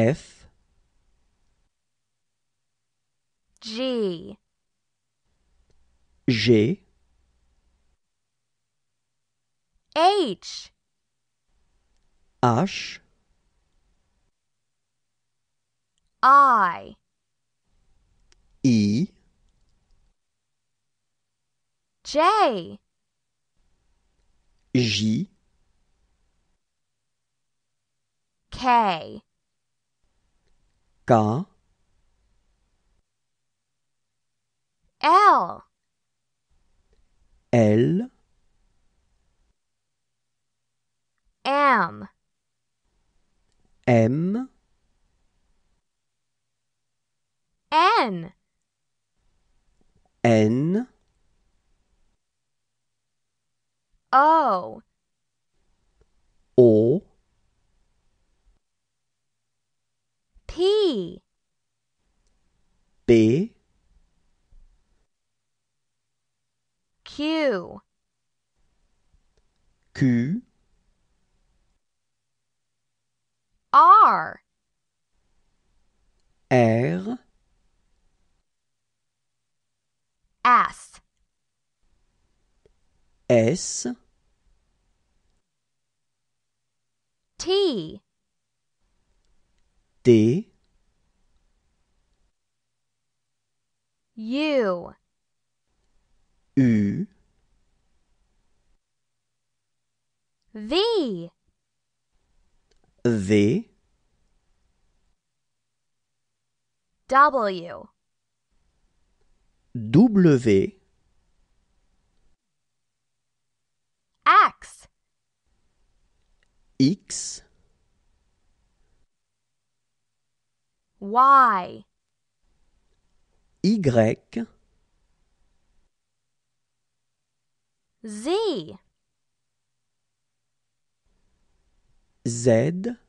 F G G H H I E J J K Có. L. L. M. M. N. N. O. B B Q Q R R S S T D U U V V W W X X Y Y Z Z